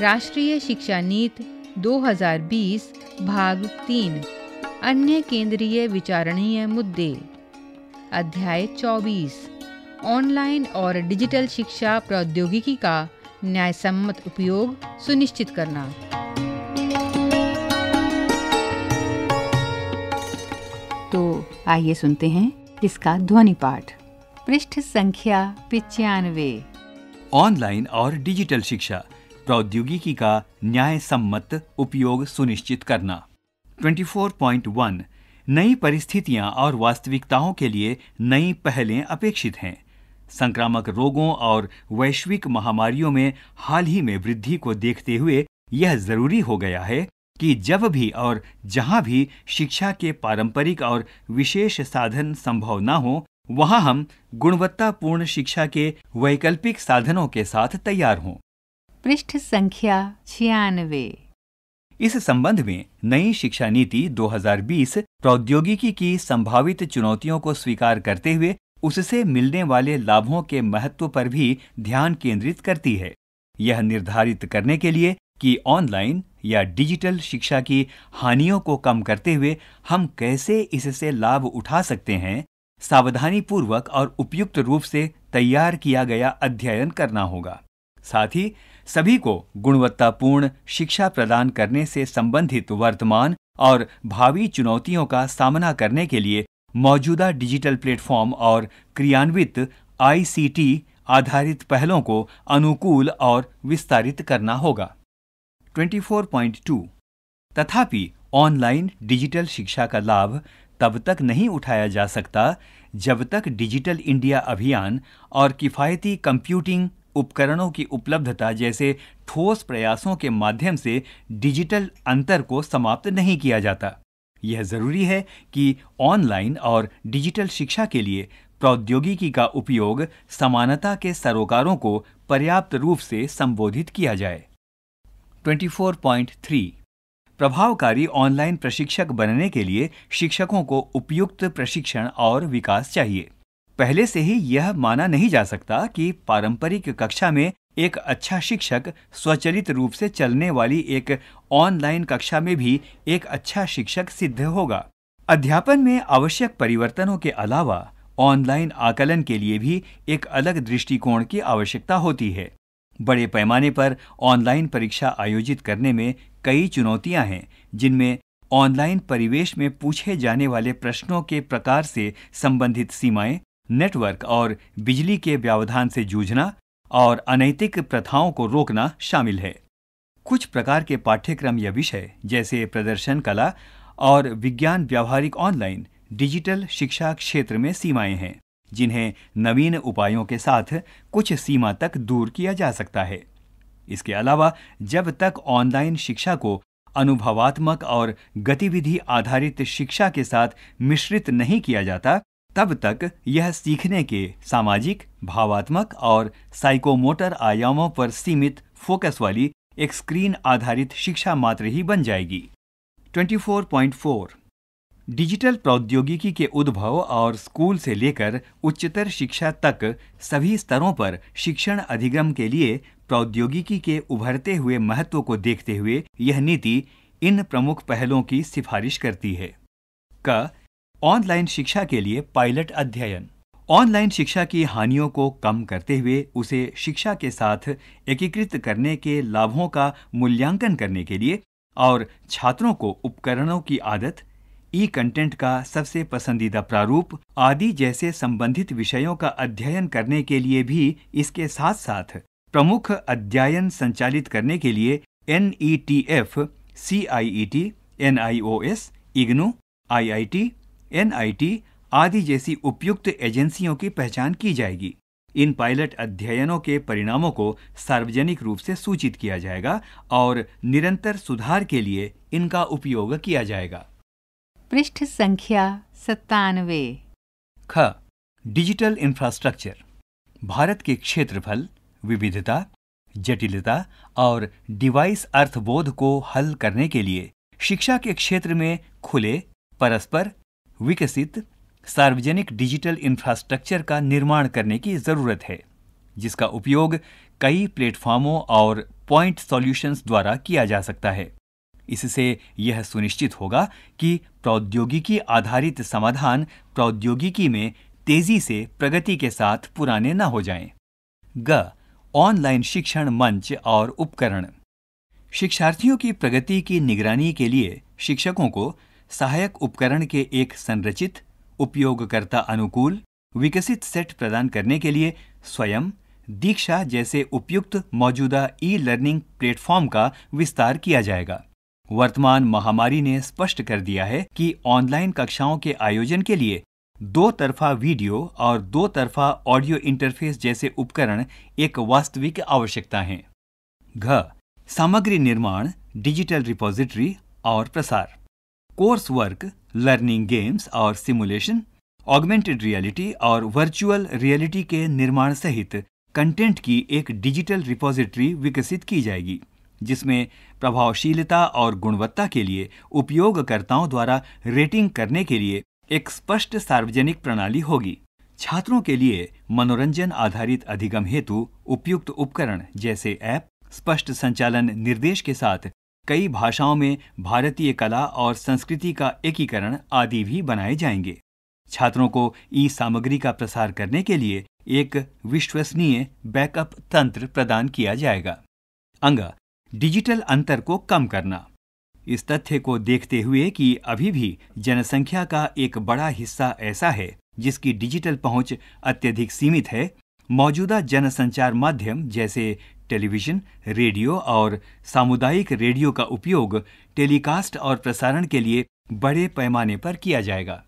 राष्ट्रीय शिक्षा नीति 2020 भाग तीन अन्य केंद्रीय विचारणीय मुद्दे अध्याय 24 ऑनलाइन और डिजिटल शिक्षा प्रौद्योगिकी का न्यायसम्मत उपयोग सुनिश्चित करना तो आइए सुनते हैं इसका ध्वनि पाठ पृष्ठ संख्या पिचानवे ऑनलाइन और डिजिटल शिक्षा प्रौद्योगिकी का न्याय सम्मत उपयोग सुनिश्चित करना 24.1 नई परिस्थितियां और वास्तविकताओं के लिए नई पहलें अपेक्षित हैं संक्रामक रोगों और वैश्विक महामारियों में हाल ही में वृद्धि को देखते हुए यह जरूरी हो गया है कि जब भी और जहां भी शिक्षा के पारंपरिक और विशेष साधन संभव न हो वहां हम गुणवत्तापूर्ण शिक्षा के वैकल्पिक साधनों के साथ तैयार हों पृष्ठ संख्या छियानवे इस संबंध में नई शिक्षा नीति 2020 प्रौद्योगिकी की संभावित चुनौतियों को स्वीकार करते हुए उससे मिलने वाले लाभों के महत्व पर भी ध्यान केंद्रित करती है यह निर्धारित करने के लिए कि ऑनलाइन या डिजिटल शिक्षा की हानियों को कम करते हुए हम कैसे इससे लाभ उठा सकते हैं सावधानी पूर्वक और उपयुक्त रूप से तैयार किया गया अध्ययन करना होगा साथ ही सभी को गुणवत्तापूर्ण शिक्षा प्रदान करने से संबंधित वर्तमान और भावी चुनौतियों का सामना करने के लिए मौजूदा डिजिटल प्लेटफॉर्म और क्रियान्वित आईसीटी आधारित पहलों को अनुकूल और विस्तारित करना होगा 24.2 तथापि ऑनलाइन डिजिटल शिक्षा का लाभ तब तक नहीं उठाया जा सकता जब तक डिजिटल इंडिया अभियान और किफ़ायती कंप्यूटिंग उपकरणों की उपलब्धता जैसे ठोस प्रयासों के माध्यम से डिजिटल अंतर को समाप्त नहीं किया जाता यह जरूरी है कि ऑनलाइन और डिजिटल शिक्षा के लिए प्रौद्योगिकी का उपयोग समानता के सरोकारों को पर्याप्त रूप से संबोधित किया जाए 24.3 प्रभावकारी ऑनलाइन प्रशिक्षक बनने के लिए शिक्षकों को उपयुक्त प्रशिक्षण और विकास चाहिए पहले से ही यह माना नहीं जा सकता कि पारंपरिक कक्षा में एक अच्छा शिक्षक स्वचालित रूप से चलने वाली एक ऑनलाइन कक्षा में भी एक अच्छा शिक्षक सिद्ध होगा अध्यापन में आवश्यक परिवर्तनों के अलावा ऑनलाइन आकलन के लिए भी एक अलग दृष्टिकोण की आवश्यकता होती है बड़े पैमाने पर ऑनलाइन परीक्षा आयोजित करने में कई चुनौतियां हैं जिनमें ऑनलाइन परिवेश में पूछे जाने वाले प्रश्नों के प्रकार से संबंधित सीमाएं नेटवर्क और बिजली के व्यवधान से जूझना और अनैतिक प्रथाओं को रोकना शामिल है कुछ प्रकार के पाठ्यक्रम या विषय जैसे प्रदर्शन कला और विज्ञान व्यावहारिक ऑनलाइन डिजिटल शिक्षा क्षेत्र में सीमाएं हैं जिन्हें नवीन उपायों के साथ कुछ सीमा तक दूर किया जा सकता है इसके अलावा जब तक ऑनलाइन शिक्षा को अनुभवात्मक और गतिविधि आधारित शिक्षा के साथ मिश्रित नहीं किया जाता तब तक यह सीखने के सामाजिक भावात्मक और साइकोमोटर आयामों पर सीमित फोकस वाली एक स्क्रीन आधारित शिक्षा मात्र ही बन जाएगी 24.4 डिजिटल प्रौद्योगिकी के उद्भव और स्कूल से लेकर उच्चतर शिक्षा तक सभी स्तरों पर शिक्षण अधिगम के लिए प्रौद्योगिकी के उभरते हुए महत्व को देखते हुए यह नीति इन प्रमुख पहलों की सिफारिश करती है क ऑनलाइन शिक्षा के लिए पायलट अध्ययन ऑनलाइन शिक्षा की हानियों को कम करते हुए उसे शिक्षा के साथ एकीकृत करने के लाभों का मूल्यांकन करने के लिए और छात्रों को उपकरणों की आदत ई कंटेंट का सबसे पसंदीदा प्रारूप आदि जैसे संबंधित विषयों का अध्ययन करने के लिए भी इसके साथ साथ प्रमुख अध्ययन संचालित करने के लिए N E T F C I E T N I O S IGNOU I I T NIT आदि जैसी उपयुक्त एजेंसियों की पहचान की जाएगी इन पायलट अध्ययनों के परिणामों को सार्वजनिक रूप से सूचित किया जाएगा और निरंतर सुधार के लिए इनका उपयोग किया जाएगा पृष्ठ संख्या सत्तानवे ख डिजिटल इंफ्रास्ट्रक्चर भारत के क्षेत्रफल विविधता जटिलता और डिवाइस अर्थबोध को हल करने के लिए शिक्षा के क्षेत्र में खुले परस्पर विकसित सार्वजनिक डिजिटल इंफ्रास्ट्रक्चर का निर्माण करने की ज़रूरत है जिसका उपयोग कई प्लेटफॉर्मों और पॉइंट सॉल्यूशंस द्वारा किया जा सकता है इससे यह सुनिश्चित होगा कि प्रौद्योगिकी आधारित समाधान प्रौद्योगिकी में तेजी से प्रगति के साथ पुराने न हो जाएं। ग ऑनलाइन शिक्षण मंच और उपकरण शिक्षार्थियों की प्रगति की निगरानी के लिए शिक्षकों को सहायक उपकरण के एक संरचित उपयोगकर्ता अनुकूल विकसित सेट प्रदान करने के लिए स्वयं दीक्षा जैसे उपयुक्त मौजूदा ई लर्निंग प्लेटफॉर्म का विस्तार किया जाएगा वर्तमान महामारी ने स्पष्ट कर दिया है कि ऑनलाइन कक्षाओं के आयोजन के लिए दो तरफा वीडियो और दो तरफा ऑडियो इंटरफेस जैसे उपकरण एक वास्तविक आवश्यकता है घ सामग्री निर्माण डिजिटल रिपोजिटरी और प्रसार कोर्स वर्क लर्निंग गेम्स और सिमुलेशन ऑगमेंटेड रियलिटी और वर्चुअल रियलिटी के निर्माण सहित कंटेंट की एक डिजिटल रिपोजिटरी विकसित की जाएगी जिसमें प्रभावशीलता और गुणवत्ता के लिए उपयोगकर्ताओं द्वारा रेटिंग करने के लिए एक स्पष्ट सार्वजनिक प्रणाली होगी छात्रों के लिए मनोरंजन आधारित अधिगम हेतु उपयुक्त उपकरण जैसे ऐप स्पष्ट संचालन निर्देश के साथ कई भाषाओं में भारतीय कला और संस्कृति का एकीकरण आदि भी बनाए जाएंगे छात्रों को ई सामग्री का प्रसार करने के लिए एक विश्वसनीय बैकअप तंत्र प्रदान किया जाएगा अंगा डिजिटल अंतर को कम करना इस तथ्य को देखते हुए कि अभी भी जनसंख्या का एक बड़ा हिस्सा ऐसा है जिसकी डिजिटल पहुंच अत्यधिक सीमित है मौजूदा जनसंचार माध्यम जैसे टेलीविजन रेडियो और सामुदायिक रेडियो का उपयोग टेलीकास्ट और प्रसारण के लिए बड़े पैमाने पर किया जाएगा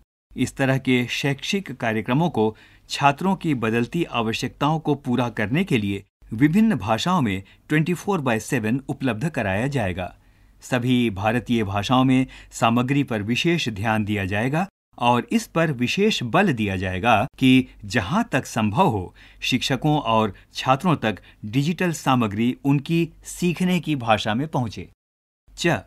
इस तरह के शैक्षिक कार्यक्रमों को छात्रों की बदलती आवश्यकताओं को पूरा करने के लिए विभिन्न भाषाओं में 24 फोर बाय सेवन उपलब्ध कराया जाएगा सभी भारतीय भाषाओं में सामग्री पर विशेष ध्यान दिया जाएगा और इस पर विशेष बल दिया जाएगा कि जहां तक संभव हो शिक्षकों और छात्रों तक डिजिटल सामग्री उनकी सीखने की भाषा में पहुंचे च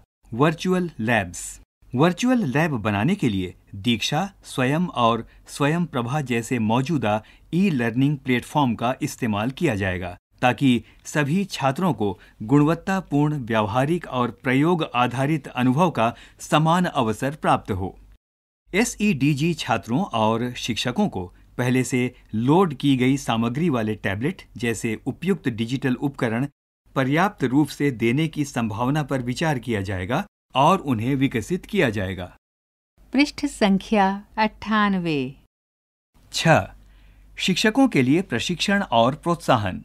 वर्चुअल लैब्स वर्चुअल लैब बनाने के लिए दीक्षा स्वयं और स्वयं प्रभा जैसे मौजूदा ई लर्निंग प्लेटफॉर्म का इस्तेमाल किया जाएगा ताकि सभी छात्रों को गुणवत्तापूर्ण व्यावहारिक और प्रयोग आधारित अनुभव का समान अवसर प्राप्त हो एसईडीजी e छात्रों और शिक्षकों को पहले से लोड की गई सामग्री वाले टैबलेट जैसे उपयुक्त डिजिटल उपकरण पर्याप्त रूप से देने की संभावना पर विचार किया जाएगा और उन्हें विकसित किया जाएगा पृष्ठ संख्या अट्ठानवे छ शिक्षकों के लिए प्रशिक्षण और प्रोत्साहन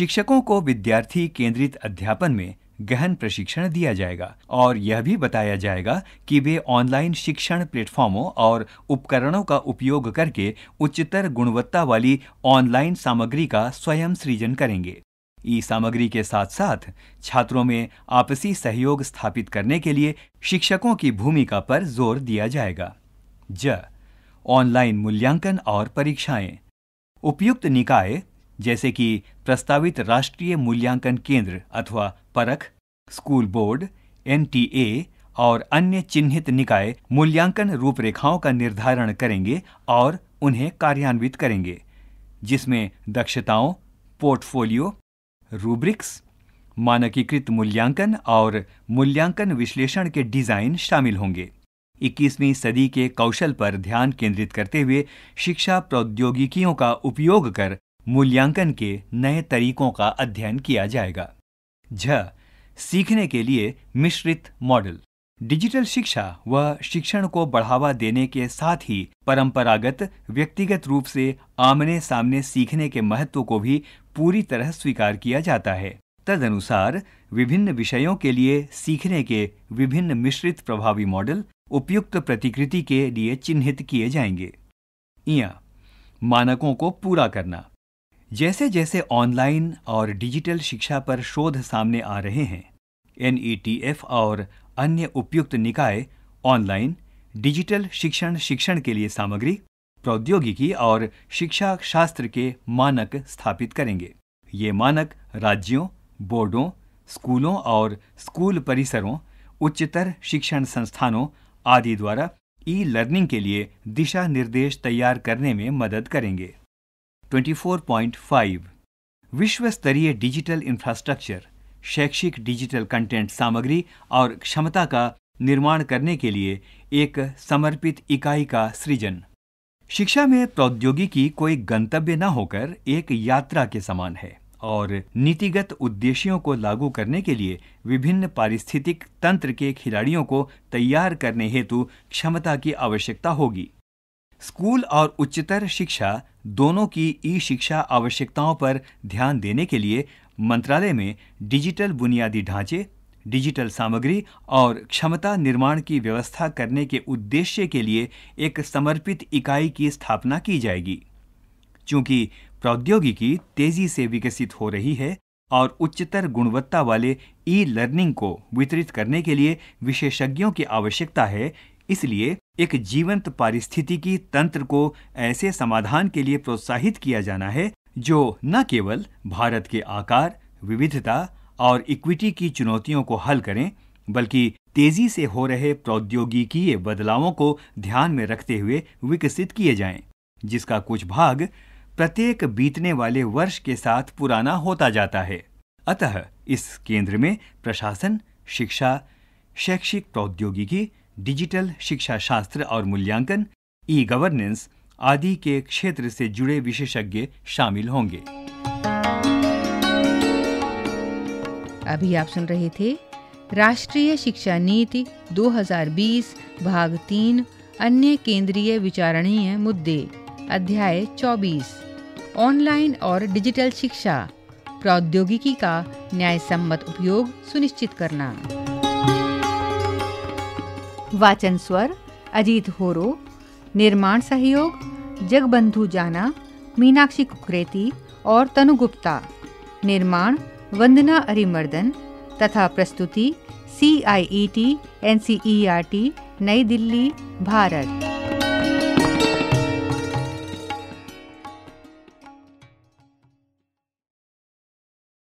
शिक्षकों को विद्यार्थी केंद्रित अध्यापन में गहन प्रशिक्षण दिया जाएगा और यह भी बताया जाएगा कि वे ऑनलाइन शिक्षण प्लेटफॉर्मों और उपकरणों का उपयोग करके उच्चतर गुणवत्ता वाली ऑनलाइन सामग्री का स्वयं सृजन करेंगे ई सामग्री के साथ साथ छात्रों में आपसी सहयोग स्थापित करने के लिए शिक्षकों की भूमिका पर जोर दिया जाएगा ज ऑनलाइन मूल्यांकन और परीक्षाएं उपयुक्त निकाय जैसे कि प्रस्तावित राष्ट्रीय मूल्यांकन केंद्र अथवा परख स्कूल बोर्ड एन और अन्य चिन्हित निकाय मूल्यांकन रूपरेखाओं का निर्धारण करेंगे और उन्हें कार्यान्वित करेंगे जिसमें दक्षताओं पोर्टफोलियो रूब्रिक्स मानकीकृत मूल्यांकन और मूल्यांकन विश्लेषण के डिजाइन शामिल होंगे 21वीं सदी के कौशल पर ध्यान केंद्रित करते हुए शिक्षा प्रौद्योगिकियों का उपयोग कर मूल्यांकन के नए तरीकों का अध्ययन किया जाएगा झ सीखने के लिए मिश्रित मॉडल डिजिटल शिक्षा व शिक्षण को बढ़ावा देने के साथ ही परंपरागत व्यक्तिगत रूप से आमने सामने सीखने के महत्व को भी पूरी तरह स्वीकार किया जाता है तदनुसार विभिन्न विषयों के लिए सीखने के विभिन्न मिश्रित प्रभावी मॉडल उपयुक्त प्रतिकृति के लिए चिन्हित किए जाएंगे इया मानकों को पूरा करना जैसे जैसे ऑनलाइन और डिजिटल शिक्षा पर शोध सामने आ रहे हैं एन e और अन्य उपयुक्त निकाय ऑनलाइन डिजिटल शिक्षण शिक्षण के लिए सामग्री प्रौद्योगिकी और शिक्षा शास्त्र के मानक स्थापित करेंगे ये मानक राज्यों बोर्डों स्कूलों और स्कूल परिसरों उच्चतर शिक्षण संस्थानों आदि द्वारा ई लर्निंग के लिए दिशा निर्देश तैयार करने में मदद करेंगे 24.5 विश्व स्तरीय डिजिटल इंफ्रास्ट्रक्चर शैक्षिक डिजिटल कंटेंट सामग्री और क्षमता का निर्माण करने के लिए एक समर्पित इकाई का सृजन शिक्षा में प्रौद्योगिकी कोई गंतव्य न होकर एक यात्रा के समान है और नीतिगत उद्देश्यों को लागू करने के लिए विभिन्न पारिस्थितिक तंत्र के खिलाड़ियों को तैयार करने हेतु क्षमता की आवश्यकता होगी स्कूल और उच्चतर शिक्षा दोनों की ई शिक्षा आवश्यकताओं पर ध्यान देने के लिए मंत्रालय में डिजिटल बुनियादी ढांचे डिजिटल सामग्री और क्षमता निर्माण की व्यवस्था करने के उद्देश्य के लिए एक समर्पित इकाई की स्थापना की जाएगी चूंकि प्रौद्योगिकी तेजी से विकसित हो रही है और उच्चतर गुणवत्ता वाले ई लर्निंग को वितरित करने के लिए विशेषज्ञों की आवश्यकता है इसलिए एक जीवंत पारिस्थितिकी तंत्र को ऐसे समाधान के लिए प्रोत्साहित किया जाना है जो न केवल भारत के आकार विविधता और इक्विटी की चुनौतियों को हल करें बल्कि तेजी से हो रहे प्रौद्योगिकीय बदलावों को ध्यान में रखते हुए विकसित किए जाएं, जिसका कुछ भाग प्रत्येक बीतने वाले वर्ष के साथ पुराना होता जाता है अतः इस केंद्र में प्रशासन शिक्षा शैक्षिक प्रौद्योगिकी डिजिटल शिक्षा शास्त्र और मूल्यांकन ई गवर्नेंस आदि के क्षेत्र से जुड़े विशेषज्ञ शामिल होंगे अभी आप सुन रहे थे राष्ट्रीय शिक्षा नीति 2020 भाग 3 अन्य केंद्रीय विचारणीय मुद्दे अध्याय 24 ऑनलाइन और डिजिटल शिक्षा प्रौद्योगिकी का न्यायसम्मत उपयोग सुनिश्चित करना वाचन स्वर अजीत होरो निर्माण सहयोग जगबंधु जाना मीनाक्षी कुकरेती और तनु गुप्ता निर्माण वंदना अरिमर्दन तथा प्रस्तुति C I E T N C E R T नई दिल्ली भारत